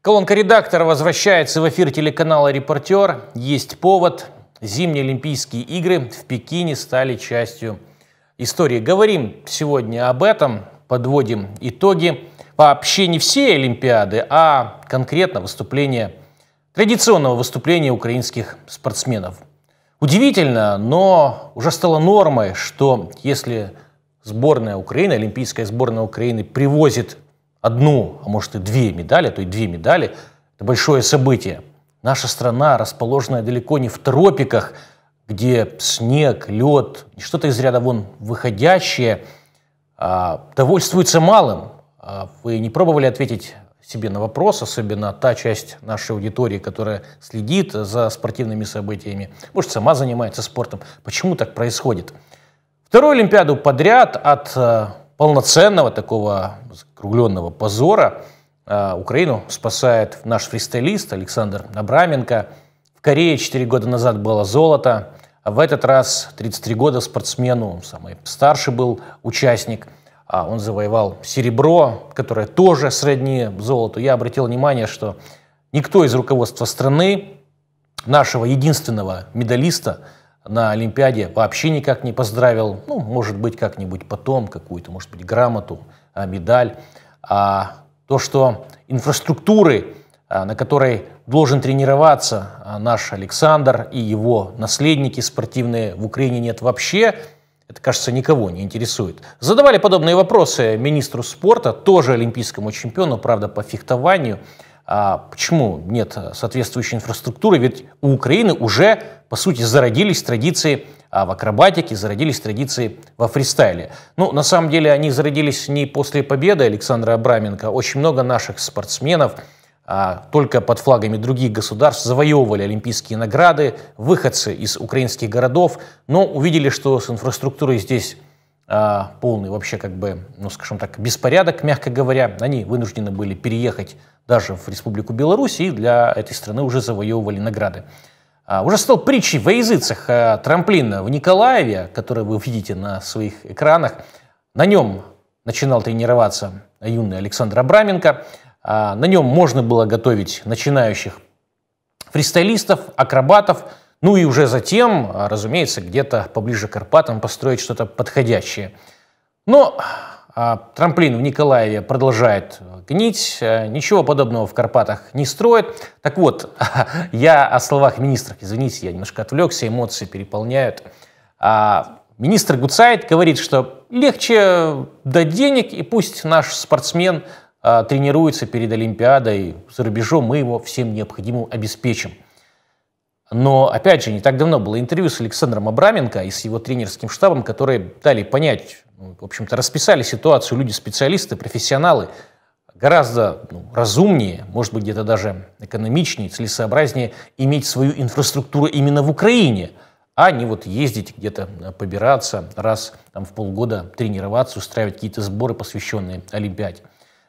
Колонка редактора возвращается в эфир телеканала «Репортер». Есть повод. Зимние Олимпийские игры в Пекине стали частью истории. Говорим сегодня об этом, подводим итоги. Вообще не все Олимпиады, а конкретно выступление, традиционного выступления украинских спортсменов – Удивительно, но уже стало нормой, что если сборная Украины, олимпийская сборная Украины привозит одну, а может и две медали, то и две медали, это большое событие. Наша страна, расположенная далеко не в тропиках, где снег, лед, что-то из ряда вон выходящее, а довольствуется малым. А вы не пробовали ответить себе на вопрос, особенно та часть нашей аудитории, которая следит за спортивными событиями, может, сама занимается спортом, почему так происходит. Вторую Олимпиаду подряд от э, полноценного такого закругленного позора э, Украину спасает наш фристайлист Александр Абраменко. В Корее 4 года назад было золото, а в этот раз 33 года спортсмену, самый старший был участник – а, он завоевал серебро, которое тоже сродни золоту. Я обратил внимание, что никто из руководства страны нашего единственного медалиста на Олимпиаде вообще никак не поздравил. Ну, может быть, как-нибудь потом какую-то, может быть, грамоту, а, медаль. А то, что инфраструктуры, а, на которой должен тренироваться наш Александр и его наследники спортивные в Украине нет вообще – это, кажется, никого не интересует. Задавали подобные вопросы министру спорта, тоже олимпийскому чемпиону, правда, по фехтованию. А почему нет соответствующей инфраструктуры? Ведь у Украины уже, по сути, зародились традиции а в акробатике, зародились традиции во фристайле. Ну, на самом деле, они зародились не после победы Александра Абраменко. Очень много наших спортсменов – а только под флагами других государств завоевывали олимпийские награды, выходцы из украинских городов, но увидели, что с инфраструктурой здесь а, полный вообще как бы, ну скажем так, беспорядок, мягко говоря. Они вынуждены были переехать даже в Республику Беларусь и для этой страны уже завоевывали награды. А, уже стал притчей во языцах а, трамплина в Николаеве, который вы видите на своих экранах. На нем начинал тренироваться юный Александр Абраменко – а, на нем можно было готовить начинающих фристайлистов, акробатов, ну и уже затем, а, разумеется, где-то поближе к Карпатам построить что-то подходящее. Но а, трамплин в Николаеве продолжает гнить, ничего подобного в Карпатах не строят. Так вот, я о словах министров, извините, я немножко отвлекся, эмоции переполняют. Министр Гуцайт говорит, что легче дать денег, и пусть наш спортсмен а, тренируется перед Олимпиадой за рубежом, мы его всем необходимым обеспечим. Но, опять же, не так давно было интервью с Александром Абраменко и с его тренерским штабом, которые дали понять, ну, в общем-то, расписали ситуацию люди-специалисты, профессионалы, гораздо ну, разумнее, может быть, где-то даже экономичнее, целесообразнее иметь свою инфраструктуру именно в Украине, а не вот ездить где-то а, побираться, раз там, в полгода тренироваться, устраивать какие-то сборы, посвященные Олимпиаде.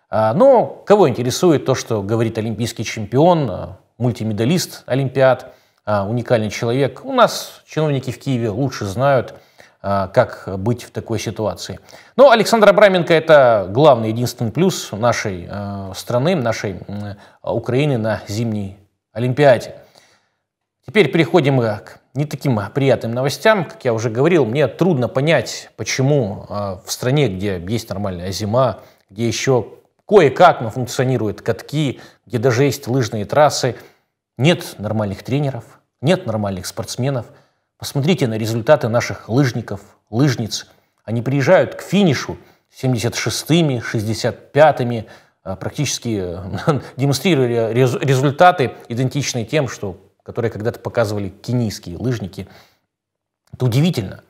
А, но кого интересует то, что говорит олимпийский чемпион, а, мультимедалист Олимпиад, а, уникальный человек? У нас чиновники в Киеве лучше знают, как быть в такой ситуации. Но Александр Абраменко – это главный, единственный плюс нашей страны, нашей Украины на зимней Олимпиаде. Теперь переходим к не таким приятным новостям. Как я уже говорил, мне трудно понять, почему в стране, где есть нормальная зима, где еще Кое-как, но функционируют катки, где даже есть лыжные трассы. Нет нормальных тренеров, нет нормальных спортсменов. Посмотрите на результаты наших лыжников, лыжниц. Они приезжают к финишу 76-ми, 65-ми, а практически э, демонстрировали результаты, идентичные тем, что, которые когда-то показывали кенийские лыжники. Это удивительно.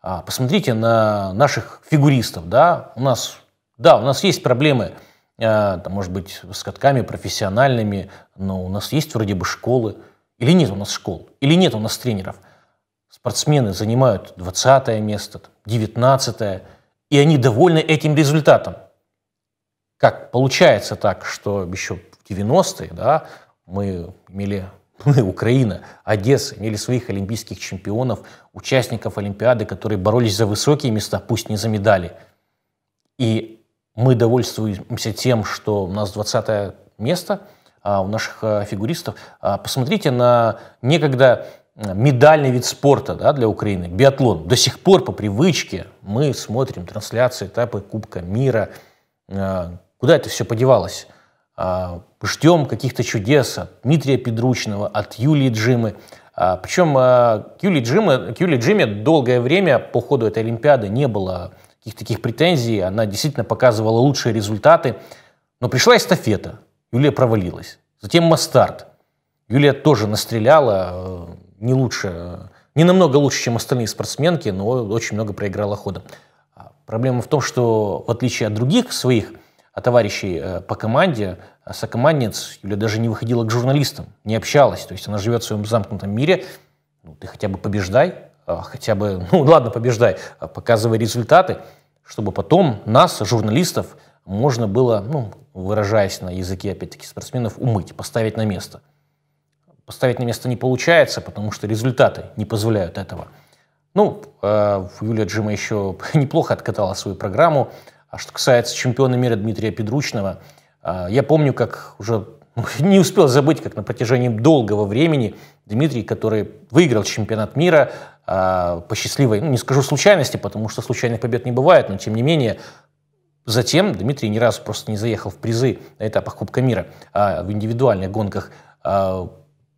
А посмотрите на наших фигуристов. Да? У нас, да, у нас есть проблемы а, там, может быть, с катками профессиональными, но у нас есть вроде бы школы. Или нет у нас школ, или нет у нас тренеров. Спортсмены занимают 20 место, 19 и они довольны этим результатом. Как получается так, что еще в 90-е да, мы имели мы, Украина, Одесса, имели своих олимпийских чемпионов, участников Олимпиады, которые боролись за высокие места, пусть не за медали. И мы довольствуемся тем, что у нас 20 место а, у наших а, фигуристов. А, посмотрите на некогда э, медальный вид спорта да, для Украины, биатлон. До сих пор по привычке мы смотрим трансляции, этапы Кубка мира. Э, куда это все подевалось? А, Ждем каких-то чудес от Дмитрия Педручного, от Юлии Джимы. А, Причем к Юлии, Джиме, к Юлии Джиме долгое время по ходу этой Олимпиады не было каких таких претензий, она действительно показывала лучшие результаты. Но пришла эстафета, Юлия провалилась. Затем Мастарт. Юлия тоже настреляла, э, не лучше, э, не намного лучше, чем остальные спортсменки, но очень много проиграла ходом. А проблема в том, что в отличие от других своих товарищей э, по команде, сокомандниц, Юлия даже не выходила к журналистам, не общалась. То есть она живет в своем замкнутом мире. Ну, ты хотя бы побеждай, Э, хотя бы, ну ладно, побеждай, э, показывай результаты, чтобы потом нас, журналистов, можно было, ну, выражаясь на языке, опять-таки, спортсменов, умыть, поставить на место. Поставить на место не получается, потому что результаты не позволяют этого. Ну, э, Юлия Джима еще неплохо откатала свою программу. А что касается чемпиона мира Дмитрия Педручного, э, я помню, как уже ну, не успел забыть, как на протяжении долгого времени Дмитрий, который выиграл чемпионат мира, а, по счастливой, ну не скажу случайности, потому что случайных побед не бывает, но тем не менее Затем Дмитрий ни разу просто не заехал в призы на этапах Кубка мира, а в индивидуальных гонках а,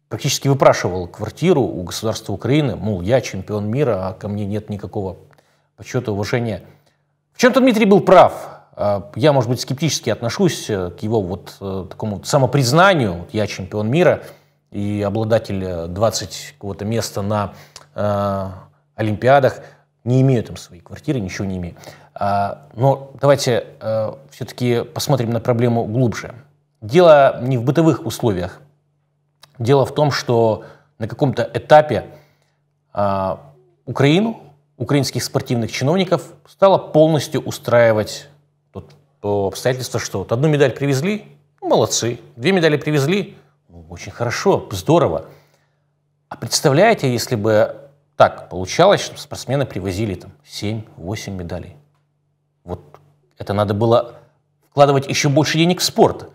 практически выпрашивал квартиру у государства Украины, мол, я чемпион мира, а ко мне нет никакого почета, уважения. В чем-то Дмитрий был прав. А, я, может быть, скептически отношусь э, к его вот а, такому самопризнанию, я чемпион мира – и обладатель 20 э, какого-то места на э, Олимпиадах не имеют там своей квартиры, ничего не имеют. А, но давайте э, все-таки посмотрим на проблему глубже. Дело не в бытовых условиях. Дело в том, что на каком-то этапе э, Украину, украинских спортивных чиновников стало полностью устраивать то, то обстоятельство, что вот одну медаль привезли, молодцы, две медали привезли, очень хорошо, здорово. А представляете, если бы так получалось, что спортсмены привозили там 7-8 медалей. Вот это надо было вкладывать еще больше денег в спорт.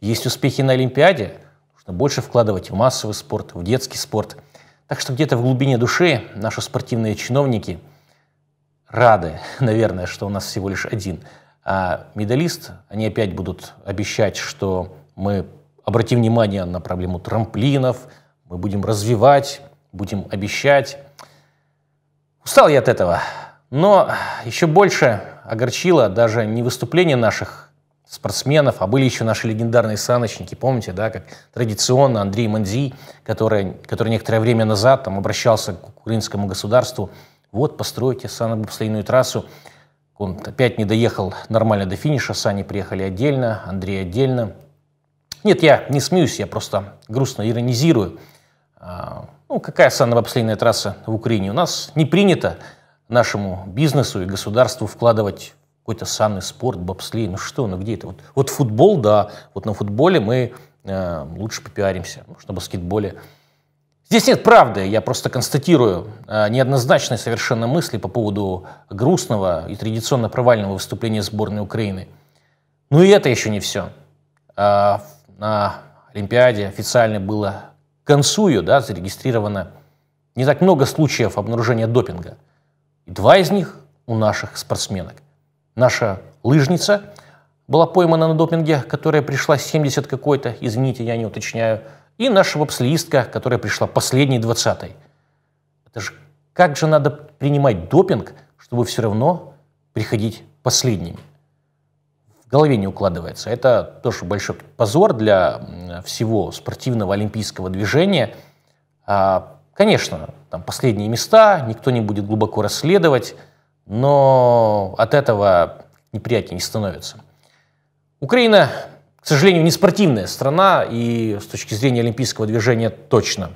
Есть успехи на Олимпиаде, нужно больше вкладывать в массовый спорт, в детский спорт. Так что где-то в глубине души наши спортивные чиновники рады, наверное, что у нас всего лишь один а медалист. Они опять будут обещать, что мы Обрати внимание на проблему трамплинов, мы будем развивать, будем обещать. Устал я от этого. Но еще больше огорчило даже не выступление наших спортсменов, а были еще наши легендарные саночники, помните, да, как традиционно Андрей Манзи, который, который некоторое время назад там, обращался к украинскому государству, вот, постройте санобобслейную трассу. Он опять не доехал нормально до финиша, сани приехали отдельно, Андрей отдельно, нет, я не смеюсь, я просто грустно иронизирую. А, ну, какая санно бобслейная трасса в Украине? У нас не принято нашему бизнесу и государству вкладывать какой-то санный спорт, бобслей, ну что, ну где это? Вот, вот футбол, да, вот на футболе мы э, лучше попиаримся, ну на баскетболе. Здесь нет правды, я просто констатирую э, неоднозначные совершенно мысли по поводу грустного и традиционно провального выступления сборной Украины. Ну и это еще не все. Э, а, на Олимпиаде официально было концую да, зарегистрировано не так много случаев обнаружения допинга. И два из них у наших спортсменок. Наша лыжница была поймана на допинге, которая пришла 70 какой-то, извините, я не уточняю, и наша вопслистка, которая пришла последней 20 Это же как же надо принимать допинг, чтобы все равно приходить последними? голове не укладывается. Это тоже большой позор для всего спортивного олимпийского движения. А, конечно, там последние места, никто не будет глубоко расследовать, но от этого неприятнее не становится. Украина, к сожалению, не спортивная страна, и с точки зрения олимпийского движения точно.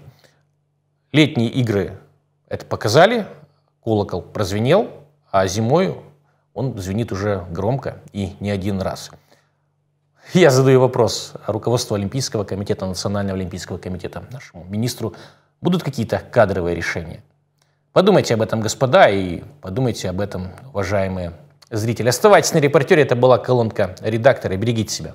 Летние игры это показали, колокол прозвенел, а зимой он звенит уже громко и не один раз. Я задаю вопрос руководству Олимпийского комитета, Национального Олимпийского комитета, нашему министру. Будут какие-то кадровые решения? Подумайте об этом, господа, и подумайте об этом, уважаемые зрители. Оставайтесь на репортере, это была колонка редактора. Берегите себя.